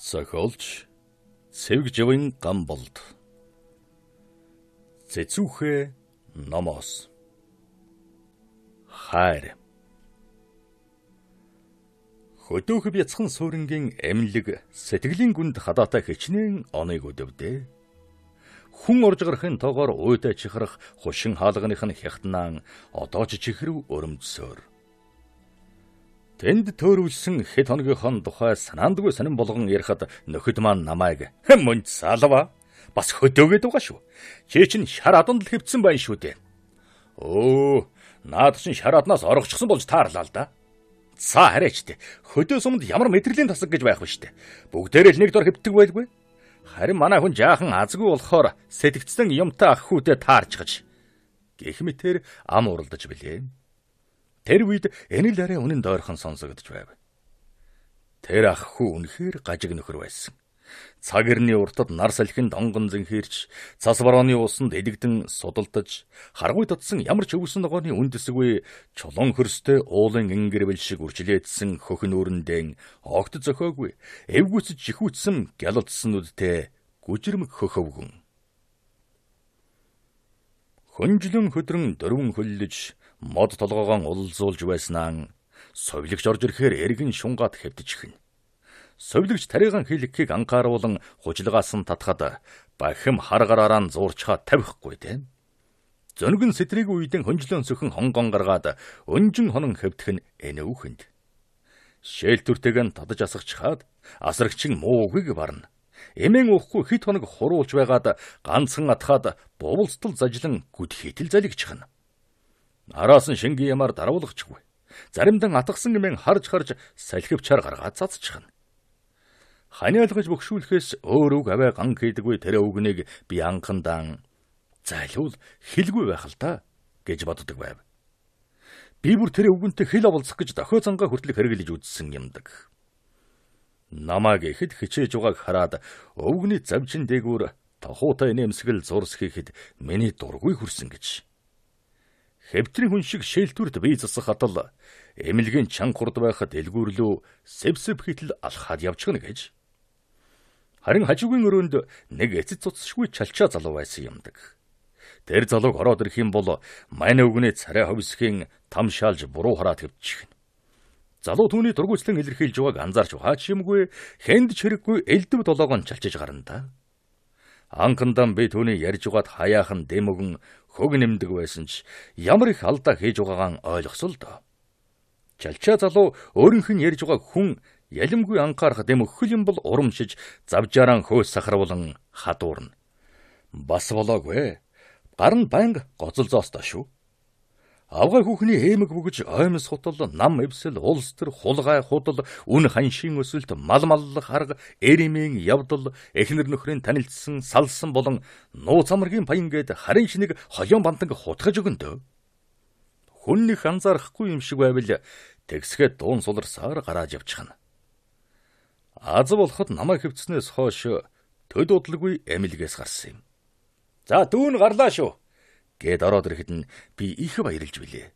Зохиолч Цэвгживэн Гамболд Цэцүүхэ номоос Хайр Хөдөөхөв яцхан суурингийн эмнэлэг сэтгэлийн гүнд хадаатай хичнээн оныг өдөвдөө. Хүн орж гарахын тоогоор уйдаа чихрах хушин хаалганых нь хятнан одоо ч чихрв өрөмдсөөр Тэнд төрүүлсэн хэд хоногийнхон тухай санаандгүй сонирн болгон ярихад нөхөд маань намайг мөн салва бас хөдөөгд байгаа шүү. Чи чинь шар аданд л хөвцөн байна шүү дээ. Өө, наад чинь шар аднаас оргочихсон болж таарлаа л да. За хараач дээ. Хөдөө сумд ямар мэдрэлийн тасаг гэж байх вэ штэ. Бүгдээрээ л нэг дор хөвтөг байлгүй. Харин манай хүн жаахан азгүй болохоор сэтгцсэн юмтай ах хүүтэй таарч гаж. Гэх мэтэр ам уралдаж билээ. Тэр үед энэ л арай үнэн дойрхон сонсогдож байв. Тэр ах хүү үнэхээр гажиг нөхөр байсан. Цаг ирний уртад нар салхинд онгон зинхээрч, цас борооны усанд элэгдэн судалдаж, харгуй татсан ямар ч өвсөн ногооны үнд эсгүй чулуун хөрстэй уулын ингэрвэл шиг үржилээдсэн хөхн өрөндөө огт зөхөөгүй, эвгүйсэж жихүүцсэн гялалдсан үдтэй гүжирмэг хөхөвгөн. Хөнжлөн хөдрөн дөрвөн хөллөж мод толгоогоо улзуулж байснаа совилогч орж ирэхээр эргэн шунгаад хэвдэж ихнэ. Совилогч таригаан хилэгхийг анхааруулан хужлагаас нь татхад бахим харгараараа зуурчхаа тавихгүй тийм. Зөнгөн сэтрийг үйдэн хөнжлөн сөхөн хонгон гаргаад өнжин хонон хэвдэх нь энэ үхэнд. Шээлтүртэйгэн татаж асахчхаад асрагчин муу үгийг барна. Эмэн уухгүй хит хоног хуруулж байгаад ганцхан атхаад бувалцтал зажлан гүд хитэл залгичихна. Араас нь шингийн ямаар даруулгачихгүй. Заримдан атгсан гэмэн харж харж салхивчаар гаргаад цацчихна. Ханиалгаж бөхшүүлэхээс өөр үг аваа ган хийдэггүй тэр үгнийг би анхандан залхивал хэлгүй байх л та гэж боддог байв. Би бүр тэр үгэнтэй хэл оволцох гэж дохио цангаа хүртэл хэрэглэж үзсэн юмдаг. Намаг ихэд хичээж байгааг хараад өвгний завчин дээгүүр тохуутай нэмсгэл зурс хийхэд миний дургүй хүрсэн гэж хэвтрийн хүн шиг шээлтүрт бие засах хатал эмэлгийн чанга хурд байхад элгүүрлүү сэвсэв хитл алхаад явчихна гэж. Харин хажуугийн өрөөнд нэг эцэц цуцшгүй чалчаа залуу байсан юмдаг. Тэр залууг ороод ирэх юм бол мань өвгний царай ховсхийн там шаалж буруу хараад хөвчихнэ. Залуу түүний дургүйслэн илэрхийлж байгааг анзаарч хаач юмгүй хэнд ч хэрэггүй элдв толоогоо чалчиж гарна да. Анхандан би түүний ярьж байгаад хаяахан дэм өгөн хөг нэмдэг байсан ч ямар их алдаа хийж байгаагаа ойлгосон л доо. Чалчаа залуу өөрийнх нь ярьж байгаа хүн ялимгүй анхаарах дэм өхөл юм бол урамшиж завжаараа хөөс сахарвлан хадуурна. Бас болоогүй. Гар нь банг гозолзоостой шүү. Авгай хүүхний хэмэг бүгж оймс хутал нам эвсэл улс төр хулгай худал үн ханшийн өсөлт мал маллах харга эримийн явдал эхнэр нөхрийн танилцсан салсан болон нууц амргийн паян гээд харин шинийг хоёон бантанг хутгаж өгөндөө. Хүннийх анзаарахгүй юм шиг байвал тэгсгээд дуун суларсаар гарааж явчихна. Аз болоход намайг хөвцснээс хойш төд удлгүй эмэлгээс гарсан юм. За дүүн гарлаа шүү Гээд ороод ирэхэд нь би их баярлж билээ.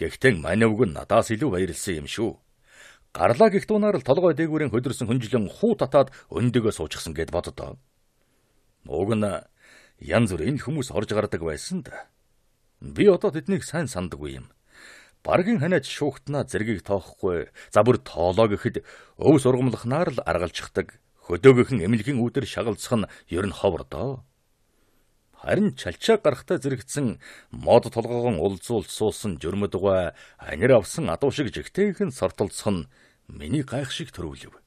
Гэхдээ маньвг нь надаас илүү баярлсан юм шүү. Гарлаа гих дуунаар л толгой дээгүүрэн хөдөрсөн хүнжлэн хуу татаад өндөгөө суучихсан гэд боддоо. Уг нь янз бүрийн хүмүүс орж гардаг байсан да. Би одоо тэднийг сайн сандаггүй юм. Баргийн ханаад шуугтнаа зэргийг тоохгүй. За бүр тоолоо гэхэд өв сургамлахнаар л аргалжчихдаг. Хөдөөгийнхэн эмнэлгийн үүдэр шагалцах нь ер нь ховор доо. Харин чалчаа гарахтаа зэрэгцэн мод толгоогон улзуулж суусан жөрмөд угаа анир авсан адуу шиг жигтэйхэн сортолцох нь миний гайх шиг төрөвлөв.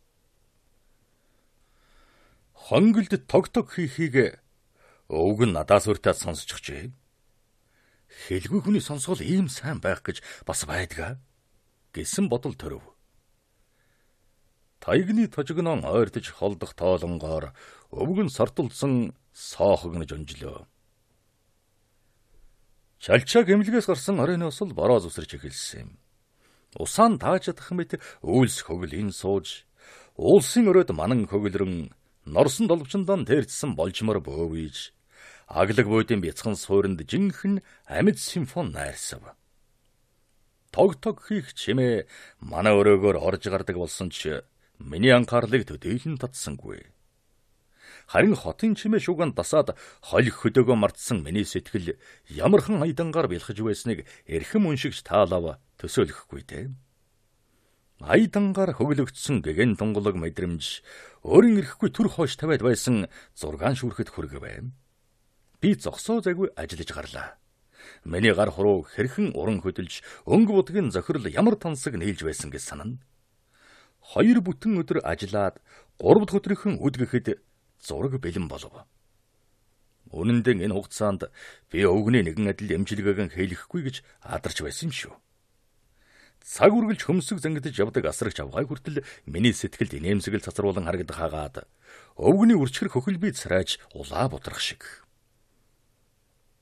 Хонголд тогтог хийхийг өвг нь надаас өртөө сонсчихжээ. Хэлгүй хүний сонсгол ийм сайн байх гэж бас байдгаа гэсэн бодол төрөв. Тайгны тожигнон ойртож холдох тоолонгоор өвгөн сортолцсон соохогнож онжилоо. Чалчаа гэмлгээс гарсан оройноос л бороо зүсэрч эхэлсэн юм. Усаан таачдах мэт үйлс хөгл ин сууж уулсын өрөөд манан хөгөлрөн норсон долбчондоо тэрчсэн болжмор бөөвж аглаг буудын бяцхан сууранд жинхэнэ амьд симфон найрсав. Тог тог хийх чимээ манай өрөөгөр орж гардаг болсон ч миний анхаарлыг төдийлөн татсангүй. Харин хотын чимээ шүгэн дасаад холих хөдөөгөө мартсан миний сэтгэл ямархан айдангаар бэлхэж байсныг эрхэм уншигч таалав төсөөлөхгүй дээ. Айдангаар хөглөгдсөн гэгэн тунгалаг мэдрэмж өөрийн ирэхгүй төр хойш тавиад байсан зургаан шүрхэд хүргэв. Би зогсоо заггүй ажиллаж гарлаа. Миний гар хуруу хэрхэн уран хөдөлж өнгө будгийн зохирол ямар тансаг нийлж байсан гэж санана. Хоёр бүтэн өдөр ажиллаад гурав дахь өдрийнхөө өд гэхэд зураг бэлэн болов. Үнэн дээр энэ хугацаанд би өвгний нэгэн адил эмчилгээг нь хийлгэхгүй гэж адарч байсан шүү. Цаг үргэлж хөмсөг зангидж явдаг асрагч авгай хүртэл миний сэтгэлд инээмсэгэл цацруулан харагдах хагаад өвгний үрчхэр хөхөл бий царайж улаа бутрах шиг.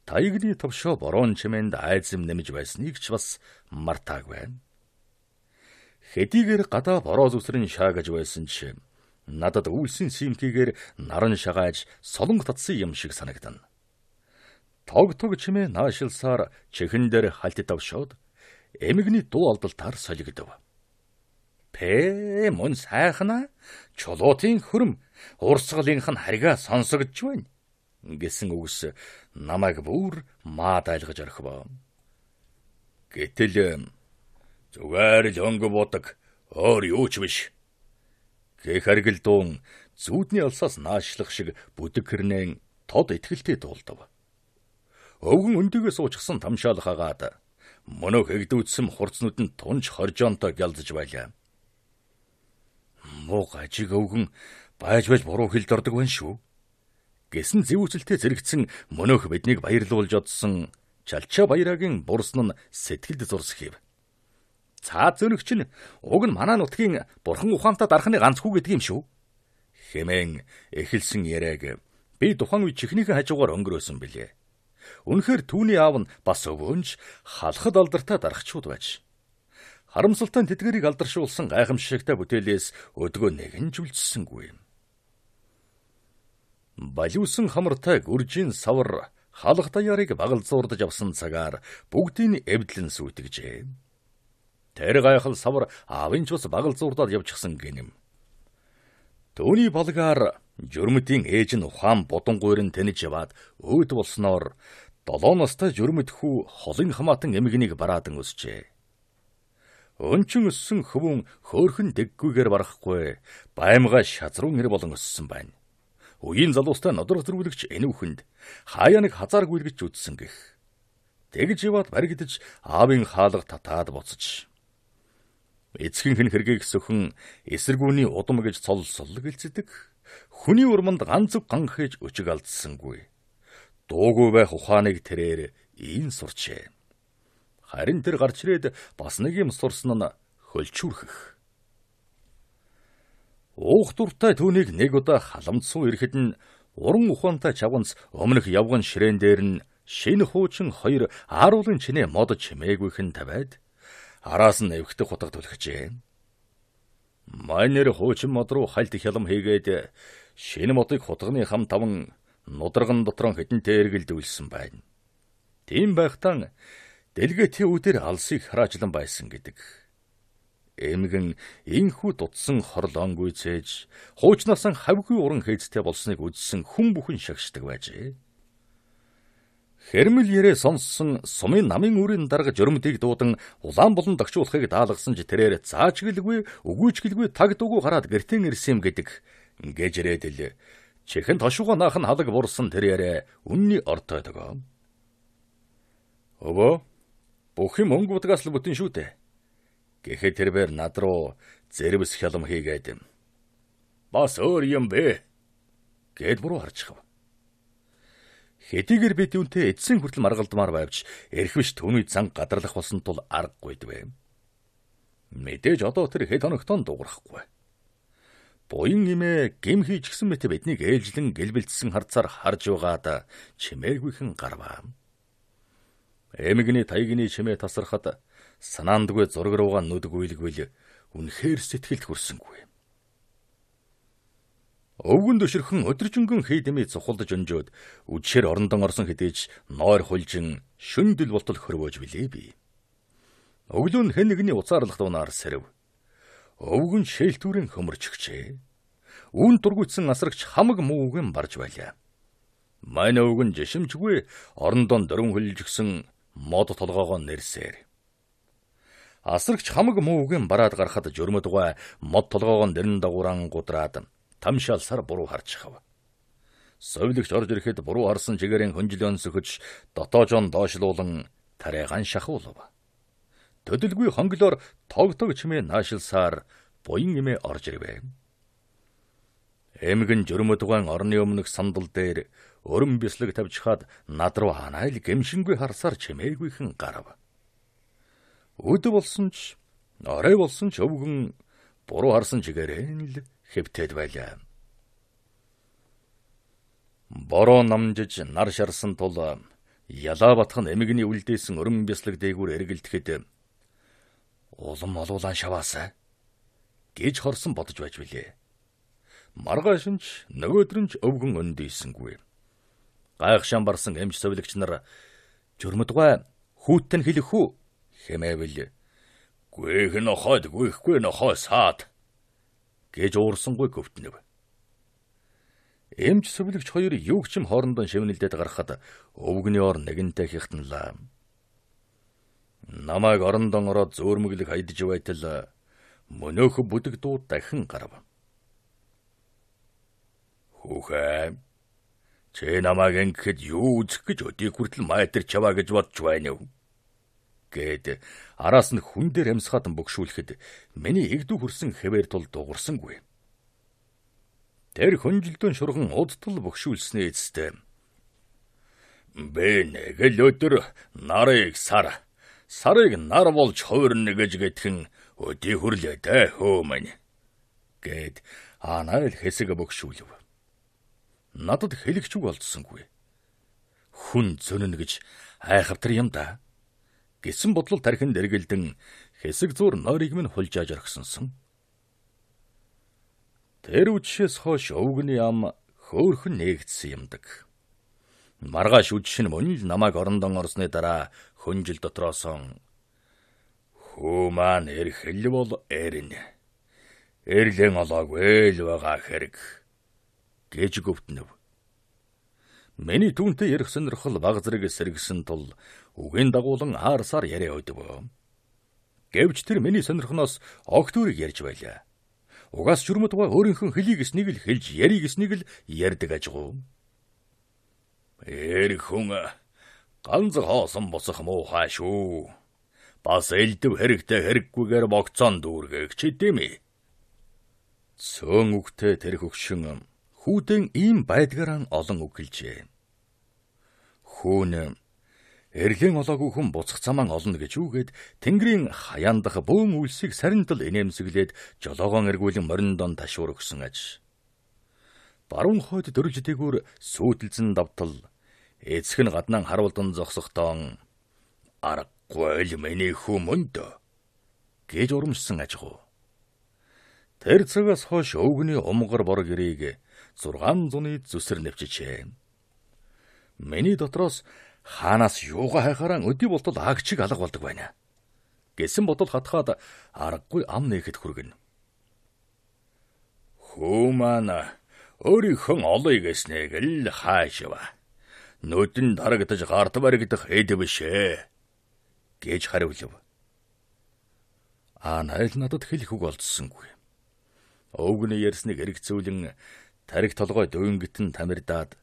Таягны төвшөө бороон чимээнд айзэм нэмж байсныг ч бас мартааг байна. Хэдийгээр гадаа бороо зүсрэн шаагаж байсан ч надад үлсэн симхигээр наран шагааж солонго татсан юм шиг санагдана. Тог тог чимээ наашилсаар чихэн дээр хальт давшоод эмэгний дуу алдалтаар солигдов. Пэ мөн сайхна чулуутын хөрм урсгалынх нь харига сонсогдж байна гэсэн үгс намайг бүр маад айлгаж орхив. Гэтэл зүгээр л өнгө бодог өөр юу ч биш гэх харгилдуун зүудний алсаас наашлах шиг бүдэг хэрнэн тод ихтгэлтэй туулдав. Өвгөн өндөгөө суучсан тамшаалх агаад мөнөө хэгдүүдсэн хурцнууд нь тунж хоржоонтой гялдж байлаа. Муу гажиг өвгөн байж байж буруу хилд ордог байна шүү. Гэсэн зэвүүцэлтэй зэрэгцэн мөнөөх биднийг баярлуулж одсон Чалча баярагийн бурсан нь сэтгэлд зурсхив. Цаа зөрөгч нь уг нь манай нутгийн бурхан ухаантай дарахны ганц хүү гэдэг юм шүү. Хэмээн эхэлсэн яриаг би тухайн үе чихнийхэн хажуугаар өнгөрөөсөн билээ. Үнэхээр түүний аав нь бас өвөнж халахд алдартай дарахчуд байж. Харамсалтай нь тэдгэрийг алдаршуулсан гайхамшигтай бүтээлээс өдгөө нэгэн жүлжсэнгүй юм. Балиусан хамартай гүржийн савар халах даяарыг багалзуурдаж авсан цагаар бүгдийн эвдлэн сүйтгэжээ. Тэр гайхал савар авинч бас багалзуурдаар явчихсан гинэм. Төвний балгаар журмтийн ээж нь ухаан будангуйрын тэнэж яваад өөд болсноор долоо настай журмт хүү холын хамаатан эмгэнийг бараадан өсчээ. Өнчин өссөн хөвөн хөөхөн дэггүйгээр барахгүй баймгаа шазруун хэр болон өссөн байна. Үеийн залуустай нодорх зэрүүлэгч энүүхэнд хаяа нэг хазааргүй гэж үтсэн гих. Тэгж яваад баригдаж аавын хаалга татаад буцаж Эцгийнх нь хэргийг сөхөн эсэргүүний удам гэж цолсолл гэлцдэг. Хүний урманд ганц зүг ганх хийж өчиг алдсангүй. Дуугүй байх ухааныг тэрээр ийн сурчээ. Харин тэр гарч ирээд бас нэг юм сурсан нь хөлчүүрхэх. Уух дуртай түүнийг нэг удаа халамцсан ирэхэд нь уран ухаантай чавганц өмнөх явган ширээн дээр нь шинэ хуучин хоёр ааруулын чинээ мод чимээгүйхэн тавиад араас нь эвхдэг хутаг түлхжээ. Майнер хуучин мод руу хальт хялам хийгээд шинэ модыг хутганы хам таван нудраган дотроо хитэн тэргэлдүүлсэн байна. Тийм байхтан дэлгэтэй үдээр алсыг хараажлан байсан гэдэг. Эмгэн инхүү дутсан хорлоонгүй цээж хуучнасан хавгүй уран хээцтэй болсныг үзсэн хүн бүхэн шагшдаг байжээ. Хэрмэл ярэ сонссон сумын намын үрийн дарга жөрмдгийг дуудан улаан болон догчуулахыг даалгасан ч тэрээр заачгэлгүй өгөөчгэлгүй таг дуугүй хараад гэртэн ирсэн юм гэдэг ингэж ирээдэл. Чихэн тошууга наахан халаг буурсан тэрээр үнний ортойдог. Өвөө бүх юм өнгөдгөөс л бүтэн шүү дээ. Гэхдээ тэрээр над руу зэрвс хялам хийгээд юм. Бас өөр юм бэ гэд буруу харж хав. Хэдийгээр би түүнтэй эцсийн хүртэл маргалдмаар байвч эрх биш түүний зан гадарлах болсон тул аргагүй двэ. Мэдээж одоо тэр хэд хоногтон дуугархгүй. Буян имээ гим хийж гсэн мэт биднийг ээлжлэн гэлбэлдсэн харцаар харж байгаад чимээгүйхэн гарваа. Эмэгний тайгны чимээ тасархад санаандгүй зураг руугаа нүдгүйлгвэл үнэхээр сэтгэлд хүрсэнгүй. Өвгөн дөшөрхөн өдржөнгөн хийдэмий цухалдаж өнжөөд үдшээр орондон орсон хэдийж нойр хулжин шүндэл болтол хөрвөөж билээ би. Өглөө нь хэн нэгний уцаарлах дуунаар сэрв. Өвгөн шээлтүүрэн хөмөрч өгчээ. Үн дургуйцсан асрагч хамаг муугэн барж байлаа. Манай өвгөн жишэмжгүй орондон дөрөн хөлжгсөн мод толгоогоо нэрсээр. Асрагч хамаг муугэн бараад гарахад жөрмөдгөө мод толгоогоо нэрн дагууран гудраад там шалсаар буруу харж хав. Совилогч орж ирэхэд буруу харсан чигээрэн хөнжил өнсөхөж дотоожон доошлуулан тариагаан шахуулав. Төдөлгүй хонглоор тогтог чимээ наашилсаар буян имээ орж ирвэ. Эмгэн жөрмөдгөн орны өмнөх сандал дээр өрөм бислэг тавьж хаад над руу ханайл гэмшингүй харсаар чимээгүйхэн гарав. Өдө болсон ч, орой болсон ч өвгөн буруу харсан чигээрэн л хэвтээд байлаа. Бороо намжиж нар шарсан тул ялаа батхан эмэгний үлдээсэн өрөм бяслаг дээгүүр эргэлдэхэд улам олуулаан шаваасаа гэж хорсон бодож байж билээ. Маргааш нь ч нөгөөдөр нь ч өвгөн өндийсэнгүй. Гайхшаан барсан эмч совилогч нар жөрмөдгөө хүүтэн хэлэхүү хэмээвэл гүйх нохойд гүйхгүй нохой саад гэж уурсангүй гөвтнөв. Эмч сүвлэгч хоёр юу ч юм хоорондоо шивнэлдээд гарахад өвгний ор нэгэнтэй хихтнлаа. Намайг орондон ороод зөөрмөглөх хайдж байтал мөнөөх бүдэг дуу дахин гарав. Хүүхэ Чи намайг ингэхэд юу үзэх гэж өдий хүртэл майтар чаваа гэж бодж байна уу? гээд араас нь хүн дээр амьсгаад бөгшүүлэхэд миний эгдүү хүрсэн хэвээр тул дуурсангүй. Тэр хөнжилдөн шурхан удтал бөгшүүлснээ эцтэй. Бэ нэгэл өдөр нарыг сар сарыг нар болж хуурна гэж гэтхэн өдий хүрлээдэ хөө мань гэд анаар л хэсэг бөгшүүлв. Надад хэлэгч үг олдсонгүй. Хүн зөнөн гэж айхавтар юм да гэсэн бодлол тархинд эргэлдэн хэсэг зуур нойрыг минь хулжааж орхисонсон. Тэр үчшээс хойш өвгний ам хөөхөн нээгдсэн юмдаг. Маргааш үдшин мөн л намайг орондон орсны дараа хөнжил дотроосон хүү маань эрхэл бол эрин. Эрлэн олоогүй л байгаа хэрэг гэж гүвтнэв. Миний түүнтэй ярих сонирхол баг зэрэг сэргсэн тул үгийн дагуулan хаарсаар яриа өгдөг. Гэвч тэр миний сонирхноос огт өөрийг ярьж байлаа. Угаас шүрмэд гоо өөрийнхөө хөлийг эснийг л хэлж ярийг эснийг л ярьдаг ажгүй. Эр хүн ганц хоосон босох муухай шүү. Бас элдв хэрэгтэй хэрэггүйгээр богцоон дүүргэх ч дэмий. Цөөн үгтэй тэр хөгшин хүүдэн ийм байдгаараа олон үг хэлжээ. Хүүн Эрхэн олоогүй хүн буцах замаа олно гэж үгээд Тэнгэрийн хаяан дах бөөн үлсийг сарнитал инээмсэглээд жолоогоон эргүүлэн морин дон ташуур өгсөн аж. Баруун хойд дөрвждээгүр сүйдэлзэн давтал эцэг нь гаднаа харуулдан зогсохдоон аргагүй л миний хүмүүнд гэж урамшсан аж гоо. Тэр цагаас хойш өвгний умгар бор гэрийг 600 зуны зүсэр нэвчижээ. Миний дотроос хаанаас юугаа хайхаараа өдий болтол агчиг алга болдог байна. Гэсэн бодол хатхаад аргагүй ам нээхэд хүргэнэ. Хөөмана өөрийнхөө олъё гэснэг л хаашва. Нүдэн дарагдаж гард баригдах хэд бишээ гэж хариулв. Аа найл надад хэлэх үг олдсонгүй. Өвгөний ярьсныг эргцүүлэн тариг толгой дөнгөтн тамирдаад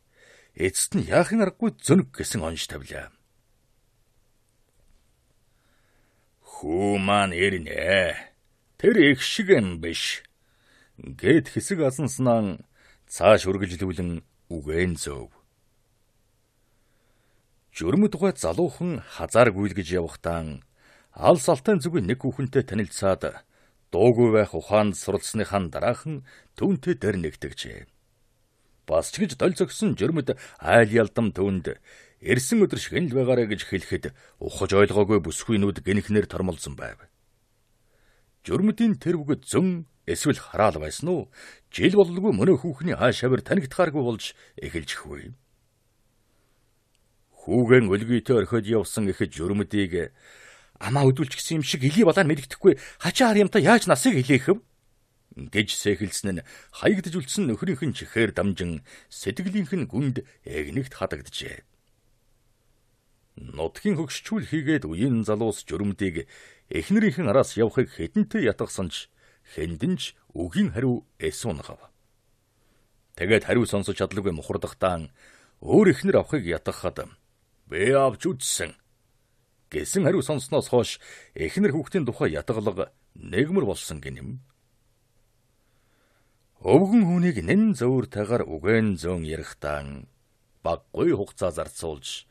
эцэст нь яахын аргагүй зөнг гэсэн онж тавилаа. Хүү маань ирнэ. Тэр их шиг юм биш. гэд хэсэг алсанснаа цааш үргэлжлүүлэн үгэн зөв. Жөрмөд гой залуухан хазаар гүйлгэж явхтаа алс алтай зүгийн нэг хүүхэнтэй танилцаад дуугүй байх ухаанд суралцсныхаа дараахан түүнтэй дэр нэгтгэжээ бас ч гэж долцогсон жөрмөд айл ялдам төвөнд ирсэн өдөр шиг л байгаарэ гэж хэлэхэд ухаж ойлгоогүй бүсгүйнүүд гинхнэр тормолзон байв. Жөрмөдийн тэр бүгд зөн эсвэл хараал байсан уу? Жил боллгүй мөнөө хүүхний хаашаавар танигдахааргүй болж эхэлж хөвөө. Хүүгэн өлгийтэй орхиод явсан ихэд жөрмөдийг амаа өдүүлчихсэн юм шиг илий балаар мэддэхгүй хачаар юмтай яаж насыг хилээхэв? Гэж сэхэлсэн нь хаягдж үлдсэн нөхрийнх нь чихээр дамжин сэтгэлийнх нь гүнд эгнэгт хатагджээ. Нутгийн хөгшчүүл хийгээд уян залуус журмдыг эхнэрийнхэн араас явахыг хідэнтэй ятгсан ч хэндэнч үгийн хариу эсүнгав. Тэгээд хариу сонсож чадлагүй мухардахтаан өөр эхнэр авахыг ятгахад бэ авч үтсэн гэсэн хариу сонсноос хойш эхнэр хүүхдийн тухай ятгалга нэгмэр болсон гинэм. Өвгөн хүнийг нэн зөөртэйгээр үгэн зөөн ярихтан баггүй хугацаа зарцуулж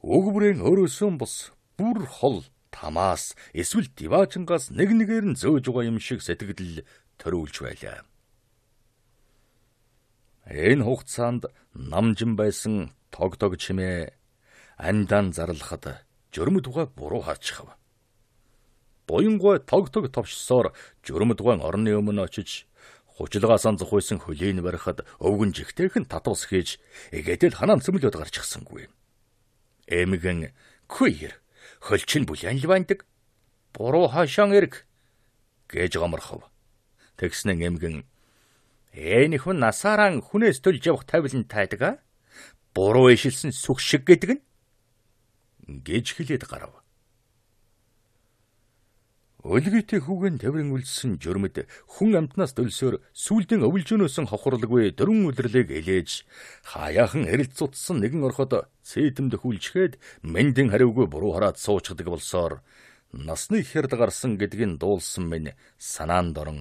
өгбөрийн өрөөсөн бус бүр хол тамаас эсвэл диваачингаас нэг нэгээр нь зөөж байгаа юм шиг сэтгэл төрүүлж байлаа. Энэ хугацаанд намжин байсан тог тог чимээ андан зарлахад жөрмөдгөө буруу харчихав. Буянгой тог тог товшсоор жөрмөдгөө орны өмнө очиж Хужилгаасаа зохойсон хөлийн барихад өвгөн жигтэйхэн татвас хийж эгээдэл ханаа цэмлүүд гарчихсангүй. Эмгэн "Куйр, хөлчин бүлэн л бандаг. Буруу хашаан эрг" гэж гоморхов. Тэгснэн эмгэн "Ээнийх нь насаараа хүнээс төлж явах тавилан тайдаг а? Буруу ишилсэн сүх шиг гэдэг нь" гэж хэлээд гарав. Өлгийтэй хүүгэн тавирын үлдсэн журмэд хүн амтнаас төлсөөр сүулдэн өвлжөнөөсөн хохирлоггүй дөрвөн үлрлийг элээж хаяахан хэрэлцутсан нэгэн орход цээтэмд хүлчгээд мэндэн хариугүй буруу хараад суучдаг болсоор насны хэрд гарсан гэдгийг дуулсан минь санаанд орон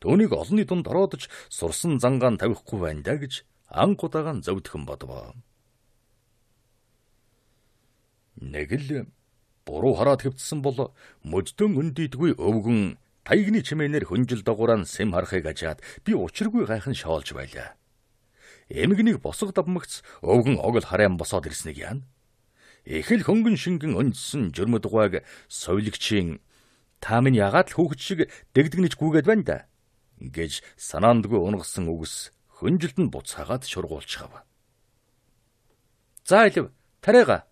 түүнийг олонний дунд ороодж сурсан зангаан тавихгүй байна да гэж анх удаагаан зөвдгөн бодвоо. Нэг л буруу хараад хөвдсөн бол мөждөн өндийдгүй өвгөн таягны чимээнээр хөнжил дагуураа сэм харахыг ажаад би учиргүй гайхан шоолж байлаа. Эмгнийг босго давмагц өвгөн огол харам босоод ирснийг яана. Эхэл хөнгөн шингэн өндсөн жөрмөд угааг совилгчийн та минь ягаад л хүүхэд шиг дэгдэгнэж гүгээд байна да гэж санаандгүй унгасан үгс хөнжилд нь буцаагаад шургуулчихав. За илв тариага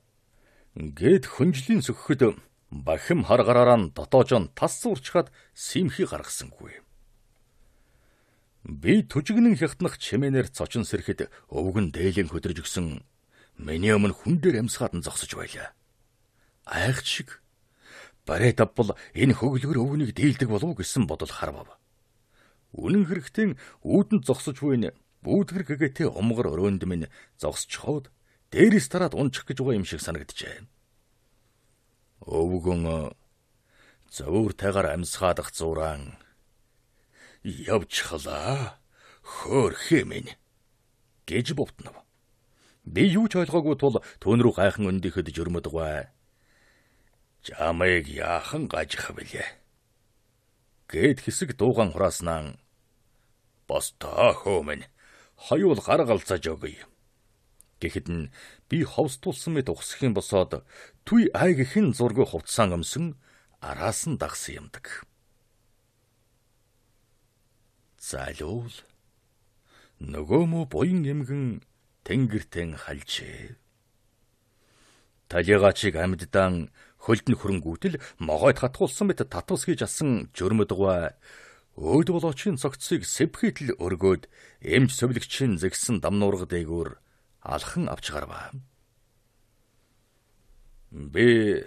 Гээд хүнжлийн сөхөхөд бахим харгараараа нь дотоож нь тас уурчхад симхи гаргасангүй. Би төжигнэн хятнах чимээнээр цочин сэрхэд өвгөн дээлэн хөдөрж өгсөн миний өмнө хүн дээр амсгаад нь зогсож байлаа. Айхч шиг барет авбал энэ хөглөгөр өвгөнийг дийлдэг болов уу гэсэн бодол харвав. Үнэн хэрэгтэн үүдэнд зогсож буйна. Бүүдгэр гэгээтэй умгар өрөөнд минь зогсч хоод дээрээс тараад унчих гэж байгаа юм шиг санагджээ. Өвгөн зөөр тагаар амьсгаадах зураан явчихлаа. Хөөрхий минь гэж бовтнов. Би юу ч ойлгоогүй тул түн рүү гайхан өндөхөд жөрмөд гуй. Жамайг яахан гажих билээ. Гэт хэсэг дууган хурааснаа бостоо хөөмэн хаюул гаргалцаж өгье Гэхэд нь би ховс тулсан мэт ухсах юм босоод түй ай гихэн зургүй хувцсан өмсөн араас нь дагсан юмдаг. Залуул нөгөө мө буян эмгэн тэнгэртэн хальжээ. Талигачиг амьддан хөлд нь хөрөнгүүтэл могойд хатгуулсан мэт татус хийж асан жөрмөдгва өөд болоочийн цогцсыг сэвхэтл өргөөд эмч сөвлөгчийн зэгсэн дамнуурга дээгүүр алхан авч гарваа. Би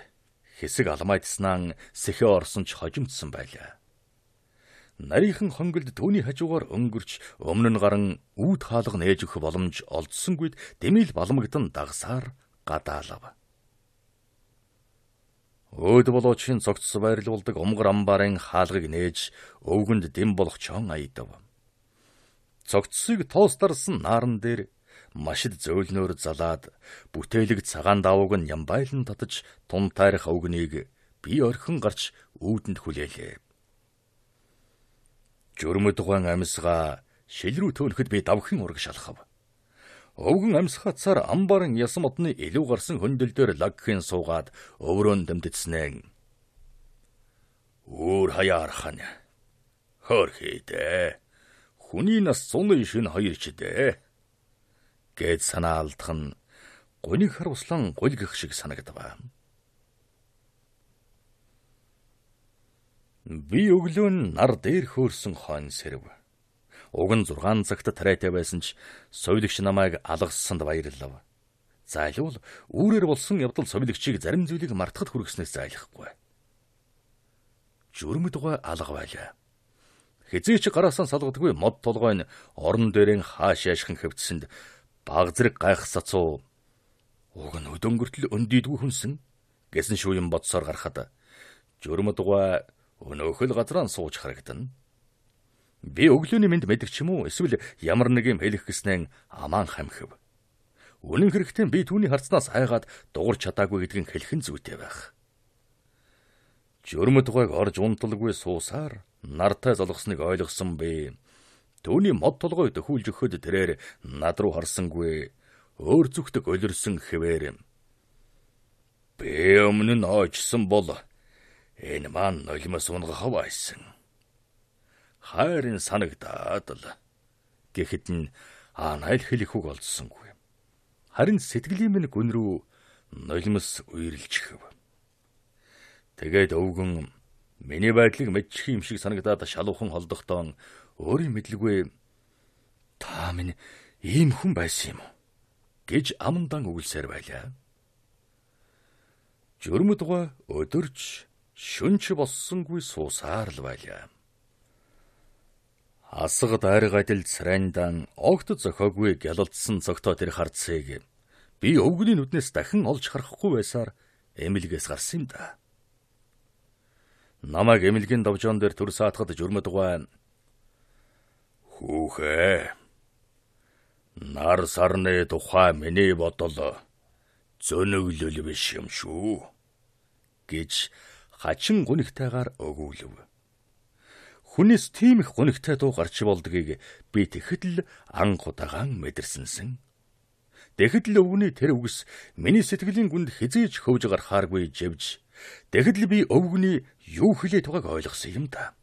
хэсэг алмайдснаа сэхэ орсон ч хожимдсан байлаа. Нарийнхан хонгилд түүний хажуугаар өнгөрч өмнө нь гарan үүд хаалга нээж өгөх боломж олдсонгүйд дэмэл баламгдан дагсаар гадаалав. Өөд болоочийн цогц байрлуулдаг умгар амбарын хаалгыг нээж өвгөнд дэм болох чон айдав. Цогцсыг тоостарсан наарн дээр машид зөөлнөөр залаад бүтээлэг цагаан давууг нь ямбайлан татаж тун тайрах өвгнийг бие орхин гарч өвдөнд хүлээлээ. Журмэд ухаан амьсгаа шил рүү төөнөхөд би давхин урагш алхав. Өвгөн амьсгацаар амбарын ясам отны илүү гарсан хөндөл дээр лагхийн суугаад өврөөн дэмдэтснэ. Өөр хаяар хань. Хөрхийдэ. Хүний нас цуны шин хоёр ч дээ гэж санаалдах нь гунийг харуулсан гул гих шиг санагдав. Би өглөө нь нар дээр хөөрсөн хон сэрв. Уг нь 6 цагт тарайтай байсан ч совилгч намайг алгасанд баярлав. Зайлвал үүрээр болсон явдал совилгчийг зарим зүйлийг мартахад хүргэснээс зайлахгүй. Жүрмэд гой алга байлаа. Хизээч гараасан салгадгүй мод толгой нь орон дээрэн хаашаашхан хөвцсөнд баг зэрэг гайхсацуу. Уг нь хөдөнгөртөл өндийдгүй хүнсэн гэсэн шүүн бодсоор гарахад журмдгаа өнөөх л газраа сууж харагдана. Би өглөөний мэд мэдэх ч юм уу эсвэл ямар нэг юм хэлэх гэснээр аман хамхив. Үнэн хэрэгтэн би түүний харцнаас хайгаад дуурч чадаагүй гэдгийг хэлхэн зүйтэй байх. Журмдгааг орж унтлаггүй суусаар нартай залгасныг ойлгосон би Төвний мод толгойд хүүлж өгөхөд тэрээр над руу харсангүй өөр зүгтг өлөрсөн хэвээр. Би өмнө нь очсон бол энэ маань нулимс унгах байсан. Хайрын санагдаад л гэхэд нь анайл хэлэх үг олдсонгүй. Харин сэтгэлийн минь гүн рүү нулимс үерлжхэв. Тэгээд өвгөн миний байдлыг мэдчих юм шиг санагдаад шалуухан холдохдоо өөрийн мэдлгүй та минь ийм хүн байсан юм уу гэж амандан өгүүлсээр байлаа. Жөрмөдгөө өдөрч шүнч боссонгүй суусаар л байлаа. Асгад айргадил царайндан огт зохиогүй гялалдсан цогтоо тэр харцыг би өвгөний нүднээс дахин олж харахгүй байсаар эмэлгээс гарсан юм да. Намаг эмэлгийн давжон дээр төр саатахад жөрмөд угаан Хүүхээ. Нар сарны тухай миний бодол зөниглөл биш юм шүү гэж хачин гүнхтэйгээр өгүүлв. Хүнээс тийм их гүнхтэй дуу гарч болдгийг би тэгэхэд л анх удагаан мэдэрсэнсэн. Тэгэхэд л өвгний тэр үгс миний сэтгэлийн гүнд хизээж хөвж гарахааргүй живж тэгэхэд л би өвгний юу хэлээд байгааг ойлгосон юм да.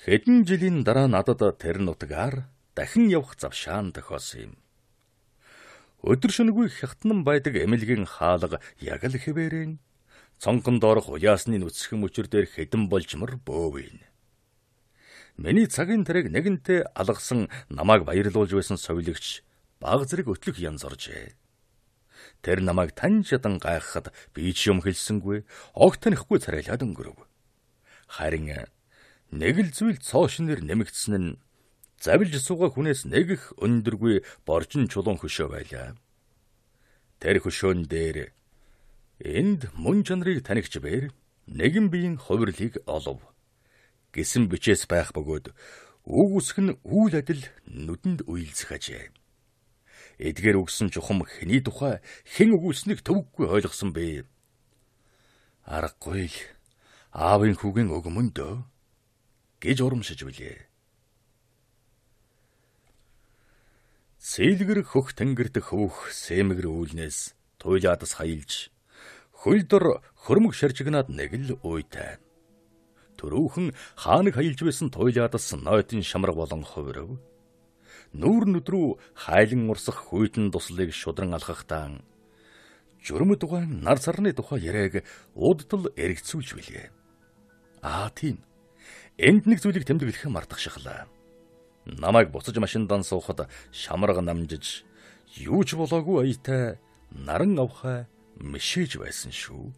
Хэдэн жилийн дараа надад тэр нутгаар дахин явах завшаан тохиосон юм. Өдөр шөнөгүй хятнан байдаг эмэлгийн хаалга яг л хэвээрэн цонхон доорх уяасны нүцгэн мөчр дээр хэдэн болжмор бөөвийн. Миний цагийн тарэг нэгэнтээ алгасан намайг баярлуулж байсан совилогч баг зэрэг өтлөх янз оржээ. Тэр намайг тань шадан гайхахад би ч юм хэлсэнгүй, огт танихгүй царайлаад өнгөрөв. Харин нэг л зүйл цоошнэр нэмэгдсэн нь завилж суугаа хүнээс нэг их өндөргүй боржин чулуун хөшөө байлаа. Тэр хөшөөн дээр энд мөн чанарыг танихч бээр нэгэн биеийн хувирлыг олов гэсэн бичээс байх бөгөөд үг үсэх нь үйл адил нүдэнд үйлсэх ажээ. Эдгээр өгсөн чухам хэний тухай хэн өгүүлснийг төвөггүй ойлгосон бэ? Аргагүй л аавын хүүгийн өгмөндөө гэж урамшиж билээ. Сэлгэр хөх тэнгэрт хөвөх сэмгэр үүлнээс туйлаадас хаилж хөлдөр хөрмөг шаржигнаад нэг л уйтай. Төрөөхөн хааныг хаилж байсан туйлаадас нойтын шамар болон хувирв. Нүүрн өдрүү хайлан урсах хүйтэн туслыг шудран алхахтаа журмы тухайн нар сарны тухай яриаг удтал эргэцүүлж билээ. Аа тийм. Энд нэг зүйлийг тэмдэглэх нь мартахшглаа. Намайг буцаж машиндан суухад шамраг намжиж юу ч болоогүй аятай наран авхаа мишээж байсан шүү.